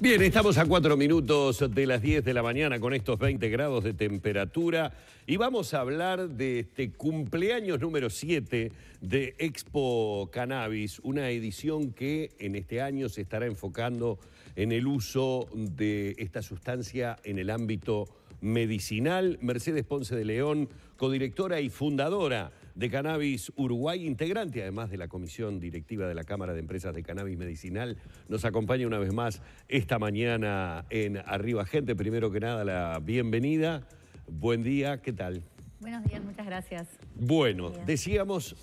Bien, estamos a cuatro minutos de las 10 de la mañana con estos 20 grados de temperatura y vamos a hablar de este cumpleaños número 7 de Expo Cannabis, una edición que en este año se estará enfocando en el uso de esta sustancia en el ámbito medicinal. Mercedes Ponce de León, codirectora y fundadora de Cannabis Uruguay, integrante además de la Comisión Directiva de la Cámara de Empresas de Cannabis Medicinal, nos acompaña una vez más esta mañana en Arriba Gente. Primero que nada, la bienvenida. Buen día, ¿qué tal? Buenos días, muchas gracias. Bueno, decíamos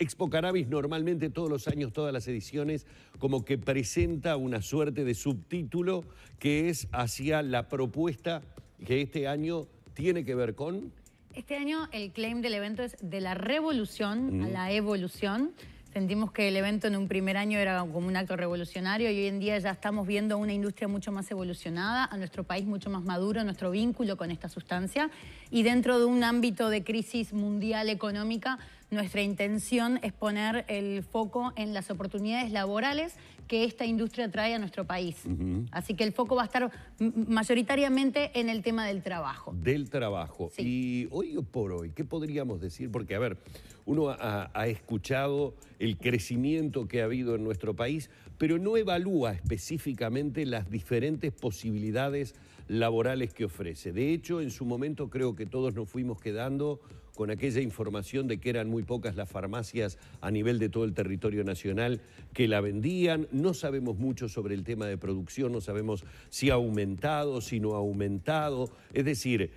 Expo Cannabis normalmente todos los años, todas las ediciones, como que presenta una suerte de subtítulo que es hacia la propuesta que este año tiene que ver con... Este año el claim del evento es de la revolución a mm. la evolución. Sentimos que el evento en un primer año era como un acto revolucionario y hoy en día ya estamos viendo una industria mucho más evolucionada, a nuestro país mucho más maduro, nuestro vínculo con esta sustancia y dentro de un ámbito de crisis mundial económica nuestra intención es poner el foco en las oportunidades laborales que esta industria trae a nuestro país. Así que el foco va a estar mayoritariamente en el tema del trabajo. Del trabajo. Y hoy por hoy, ¿qué podríamos decir? Porque, a ver, uno ha, ha escuchado el crecimiento que ha habido en nuestro país, pero no evalúa específicamente las diferentes posibilidades laborales que ofrece. De hecho, en su momento creo que todos nos fuimos quedando con aquella información de que eran muy pocas las farmacias a nivel de todo el territorio nacional que la vendían. No sabemos mucho sobre el tema de producción, no sabemos si ha aumentado, si no ha aumentado. Es decir,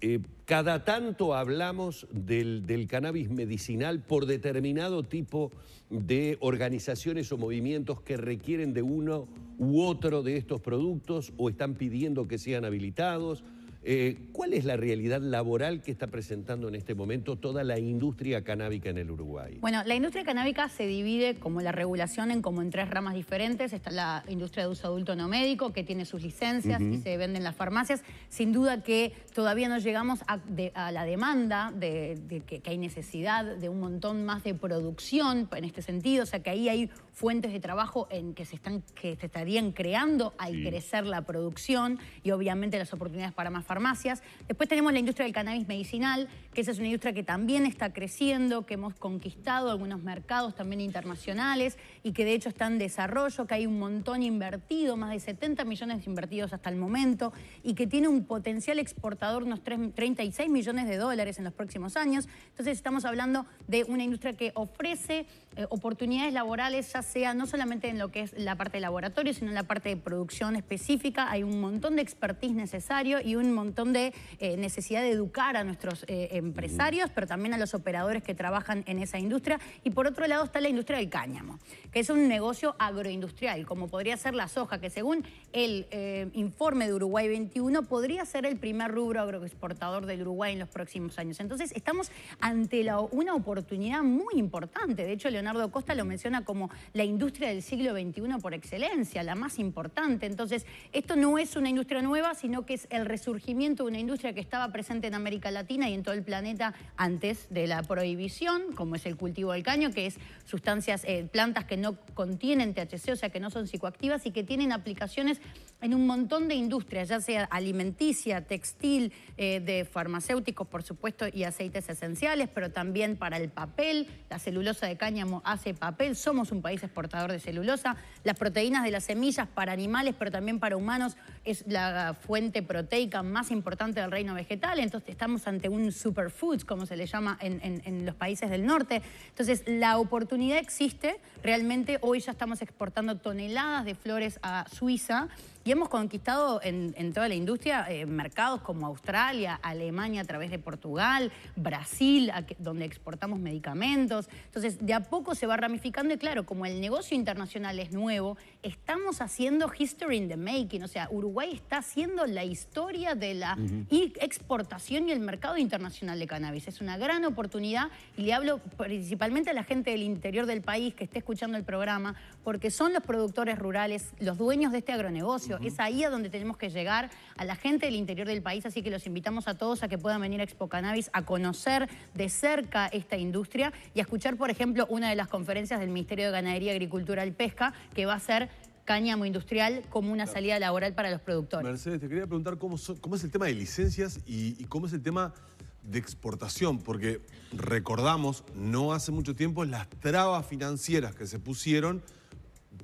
eh, cada tanto hablamos del, cannabis medicinal por determinado tipo de organizaciones o movimientos que requieren de uno u otro de estos productos o están pidiendo que sean habilitados. Eh, ¿Cuál es la realidad laboral que está presentando en este momento toda la industria canábica en el Uruguay? Bueno, la industria canábica se divide, como la regulación, en como en tres ramas diferentes. Está la industria de uso adulto no médico, que tiene sus licencias y se vende en las farmacias. Sin duda que todavía no llegamos a, la demanda, de, que hay necesidad de un montón más de producción en este sentido. O sea, que ahí hay fuentes de trabajo en que, se están, que estarían creando al crecer la producción y obviamente las oportunidades para más farmacias. Después tenemos la industria del cannabis medicinal, que esa es una industria que también está creciendo, que hemos conquistado algunos mercados también internacionales y que de hecho está en desarrollo, que hay un montón invertido, más de 70 millones invertidos hasta el momento y que tiene un potencial exportador unos 36 millones de dólares en los próximos años. Entonces estamos hablando de una industria que ofrece eh, oportunidades laborales ya sea no solamente en lo que es la parte de laboratorio, sino en la parte de producción específica. Hay un montón de expertise necesario y un montón de eh, necesidad de educar a nuestros eh, empresarios, pero también a los operadores que trabajan en esa industria. Y por otro lado está la industria del cáñamo, que es un negocio agroindustrial, como podría ser la soja, que según el eh, informe de Uruguay 21 podría ser el primer rubro agroexportador del Uruguay en los próximos años. Entonces estamos ante una oportunidad muy importante. De hecho, Leonardo Costa lo menciona como la industria del siglo XXI por excelencia, la más importante. Entonces, esto no es una industria nueva, sino que es el resurgimiento de una industria que estaba presente en América Latina y en todo el planeta antes de la prohibición, como es el cultivo del caño, que es sustancias, eh, plantas que no contienen THC, o sea, que no son psicoactivas y que tienen aplicaciones en un montón de industrias, ya sea alimenticia, textil, eh, de farmacéuticos, por supuesto, y aceites esenciales, pero también para el papel, la celulosa de cáñamo hace papel, somos un país exportador de celulosa. Las proteínas de las semillas para animales, pero también para humanos, es la fuente proteica más importante del reino vegetal. Entonces estamos ante un superfoods, como se le llama en los países del norte. Entonces la oportunidad existe. Realmente hoy ya estamos exportando toneladas de flores a Suiza y hemos conquistado en, toda la industria eh, mercados como Australia, Alemania a través de Portugal, Brasil, donde exportamos medicamentos. Entonces, de a poco se va ramificando y claro, como el negocio internacional es nuevo, estamos haciendo history in the making. O sea, Uruguay está haciendo la historia de la exportación y el mercado internacional de cannabis. Es una gran oportunidad y le hablo principalmente a la gente del interior del país que esté escuchando el programa, porque son los productores rurales, los dueños de este agronegocio es ahí a donde tenemos que llegar a la gente del interior del país, así que los invitamos a todos a que puedan venir a Expo Cannabis a conocer de cerca esta industria y a escuchar, por ejemplo, una de las conferencias del Ministerio de Ganadería, Agricultura y Pesca, que va a ser cañamo industrial como una salida laboral para los productores. Mercedes, te quería preguntar cómo, es el tema de licencias y, y, cómo es el tema de exportación, porque recordamos no hace mucho tiempo las trabas financieras que se pusieron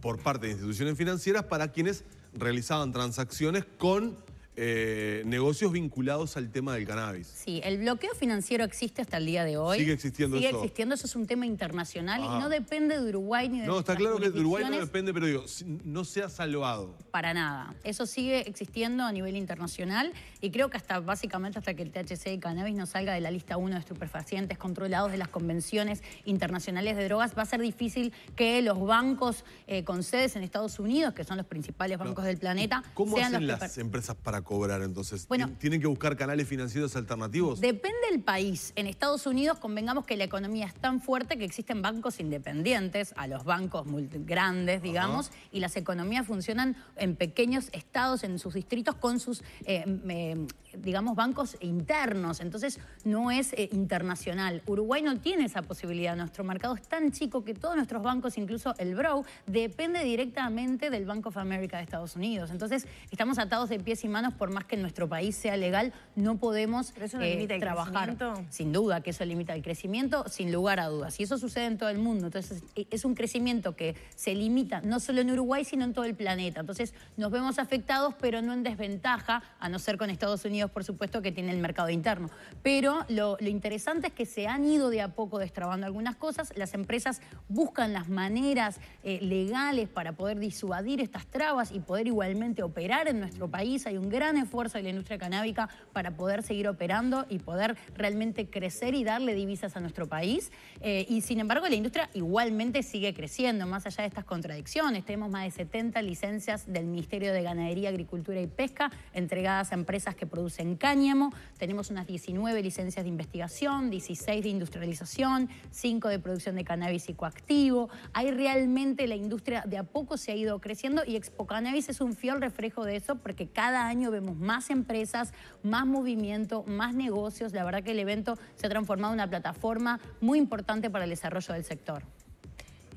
por parte de instituciones financieras para quienes realizaban transacciones con eh, negocios vinculados al tema del cannabis. Sí, el bloqueo financiero existe hasta el día de hoy. Sigue existiendo eso. Sigue existiendo, eso es un tema internacional y no ah. depende de Uruguay ni de No, está claro que Uruguay no depende, pero digo, no se ha salvado. Para nada. Eso sigue existiendo a nivel internacional y creo que hasta básicamente hasta que el THC y cannabis no salga de la lista 1 de estupefacientes controlados de las convenciones internacionales de drogas, va a ser difícil que los bancos eh, con sedes en Estados Unidos, que son los principales bancos del planeta, ¿Cómo hacen las empresas para cobrar entonces? Bueno, ¿Tienen que buscar canales financieros alternativos? Depende del país. En Estados Unidos convengamos que la economía es tan fuerte que existen bancos independientes, a los bancos grandes, digamos, y las economías funcionan en pequeños estados, en sus distritos, con sus eh, em, em, digamos, bancos internos, entonces no es eh, internacional. Uruguay no tiene esa posibilidad, nuestro mercado es tan chico que todos nuestros bancos, incluso el Brow, depende directamente del Bank of America de Estados Unidos. Entonces, estamos atados de pies y manos por más que nuestro país sea legal, no podemos ¿Pero eso no eh, limita el trabajar. Crecimiento? Sin duda que eso limita el crecimiento, sin lugar a dudas. Y eso sucede en todo el mundo. Entonces, e, es un crecimiento que se limita no solo en Uruguay, sino en todo el planeta. Entonces, nos vemos afectados, pero no en desventaja, a no ser con Estados Unidos por supuesto, que tiene el mercado interno. Pero lo, interesante es que se han ido de a poco destrabando algunas cosas, las empresas buscan las maneras eh, legales para poder disuadir estas trabas y poder igualmente operar en nuestro país. Hay un gran esfuerzo de la industria canábica para poder seguir operando y poder realmente crecer y darle divisas a nuestro país. Eh, y sin embargo, la industria igualmente sigue creciendo, más allá de estas contradicciones. Tenemos más de 70 licencias del Ministerio de Ganadería, Agricultura y Pesca entregadas a empresas que producen en cáñamo, tenemos unas 19 licencias de investigación, 16 de industrialización, 5 de producción de cannabis psicoactivo. Hay realmente la industria de a poco se ha ido creciendo y Expo Cannabis es un fiel reflejo de eso porque cada año vemos más empresas, más movimiento, más negocios. La verdad que el evento se ha transformado en una plataforma muy importante para el desarrollo del sector.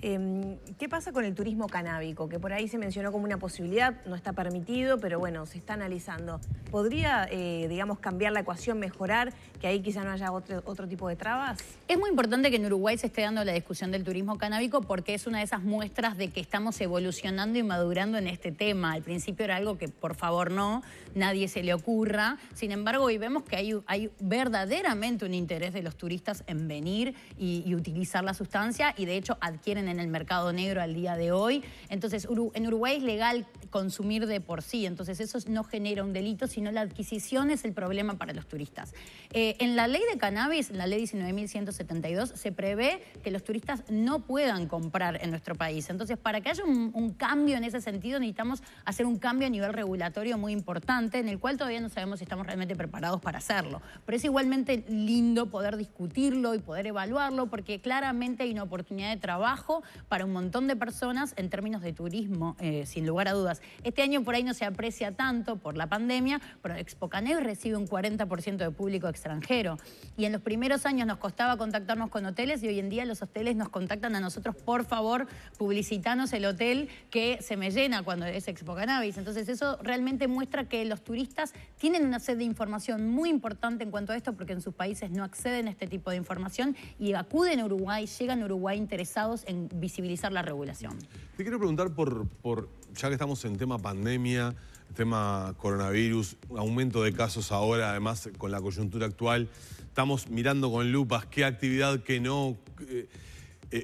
Em, ¿Qué pasa con el turismo canábico? Que por ahí se mencionó como una posibilidad, no está permitido, pero bueno, se está analizando. ¿Podría, eh, digamos, cambiar la ecuación, mejorar, que ahí quizá no haya otro, tipo de trabas? Es muy importante que en Uruguay se esté dando la discusión del turismo canábico porque es una de esas muestras de que estamos evolucionando y madurando en este tema. Al principio era algo que, por favor, no, nadie se le ocurra. Sin embargo, hoy vemos que hay, hay verdaderamente un interés de los turistas en venir y, y utilizar la sustancia y, de hecho, adquieren en el mercado negro al día de hoy. Entonces, en Uruguay es legal consumir de por sí, entonces eso no genera un delito, sino la adquisición es el problema para los turistas. Eh, en la ley de cannabis, la ley 19.172, se prevé que los turistas no puedan comprar en nuestro país. Entonces, para que haya un cambio en ese sentido, necesitamos hacer un cambio a nivel regulatorio muy importante, en el cual todavía no sabemos si estamos realmente preparados para hacerlo. Pero es igualmente lindo poder discutirlo y poder evaluarlo, porque claramente hay una oportunidad de trabajo para un montón de personas en términos de turismo, eh, sin lugar a dudas. Este año por ahí no se aprecia tanto por la pandemia, pero Expo recibe un 40% de público extranjero. Y en los primeros años nos costaba contactarnos con hoteles y hoy en día los hoteles nos contactan a nosotros, por favor, publicitanos el hotel que se me llena cuando es Expo Cannabis. Entonces eso realmente muestra que los turistas tienen una sed de información muy importante en cuanto a esto porque en sus países no acceden a este tipo de información y acuden a Uruguay, llegan a Uruguay interesados en visibilizar la regulación. Te quiero preguntar por, ya que estamos en tema pandemia, tema coronavirus, aumento de casos ahora, además con la coyuntura actual, estamos mirando con lupas qué actividad, qué no. 15.000 eh,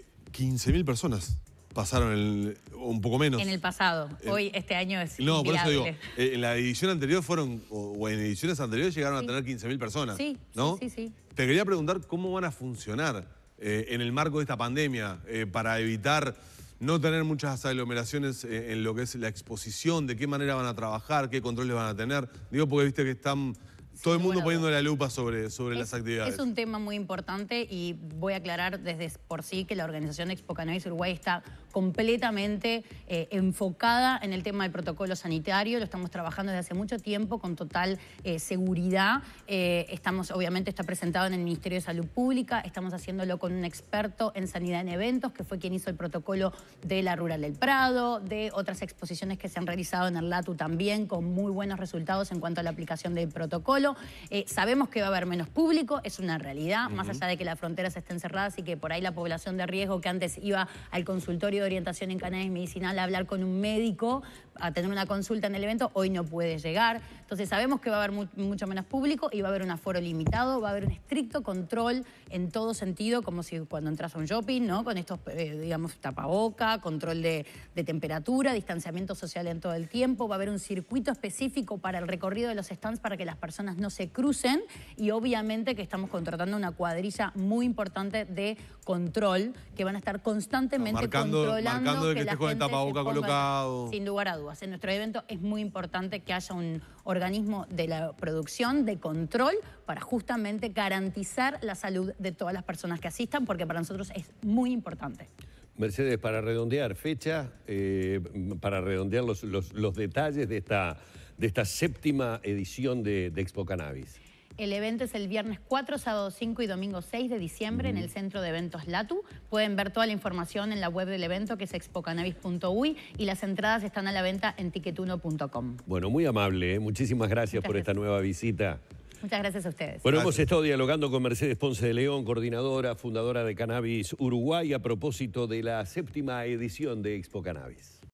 eh, personas pasaron el, un poco menos. En el pasado. Eh, Hoy, este año es. No, por eso digo, en la edición anterior fueron, o, en ediciones anteriores llegaron a tener 15.000 personas. Sí, ¿no? sí, sí. Te quería preguntar cómo van a funcionar eh, en el marco de esta pandemia eh, para evitar no tener muchas aglomeraciones en, eh, en lo que es la exposición, de qué manera van a trabajar, qué controles van a tener. Digo porque viste que están todo el mundo poniendo la lupa sobre, sobre las actividades. Es un tema muy importante y voy a aclarar desde por sí que la organización Expo Cannabis Uruguay está completamente eh, enfocada en el tema del protocolo sanitario, lo estamos trabajando desde hace mucho tiempo con total eh, seguridad, eh, estamos, obviamente está presentado en el Ministerio de Salud Pública, estamos haciéndolo con un experto en sanidad en eventos, que fue quien hizo el protocolo de la Rural del Prado, de otras exposiciones que se han realizado en el LATU también, con muy buenos resultados en cuanto a la aplicación del protocolo. Eh, sabemos que va a haber menos público, es una realidad, más allá de que las fronteras estén cerradas y que por ahí la población de riesgo que antes iba al consultorio de orientación en canales medicinal a hablar con un médico, a tener una consulta en el evento, hoy no puede llegar. Entonces sabemos que va a haber mucho menos público y va a haber un aforo limitado, va a haber un estricto control en todo sentido, como si cuando entras a un shopping, ¿no? Con estos, eh, digamos, tapaboca, control de temperatura, distanciamiento social en todo el tiempo, va a haber un circuito específico para el recorrido de los stands para que las personas no se crucen y obviamente que estamos contratando una cuadrilla muy importante de control que van a estar constantemente controlando que, con colocado. Sin lugar a dudas, en nuestro evento es muy importante que haya un organismo de la producción de control para justamente garantizar la salud de todas las personas que asistan porque para nosotros es muy importante. Mercedes, para redondear fecha, eh, para redondear los, los detalles de esta de esta séptima edición de, Expo Cannabis. El evento es el viernes 4, sábado 5 y domingo 6 de diciembre en el Centro de Eventos LATU. Pueden ver toda la información en la web del evento que es expocannabis.uy y las entradas están a la venta en ticketuno.com. Bueno, muy amable. ¿eh? Muchísimas gracias por esta nueva visita. Muchas gracias a ustedes. Bueno, hemos estado dialogando con Mercedes Ponce de León, coordinadora, fundadora de Cannabis Uruguay, a propósito de la séptima edición de Expo Cannabis.